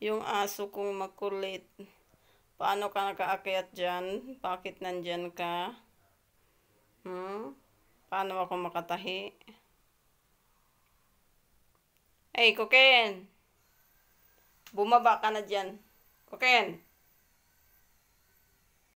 Yung aso kong makulit. Paano ka nakaakyat dyan? Bakit nandyan ka? Hmm? Paano ako makatahi? Hey, Koken! Bumaba ka na dyan. Koken!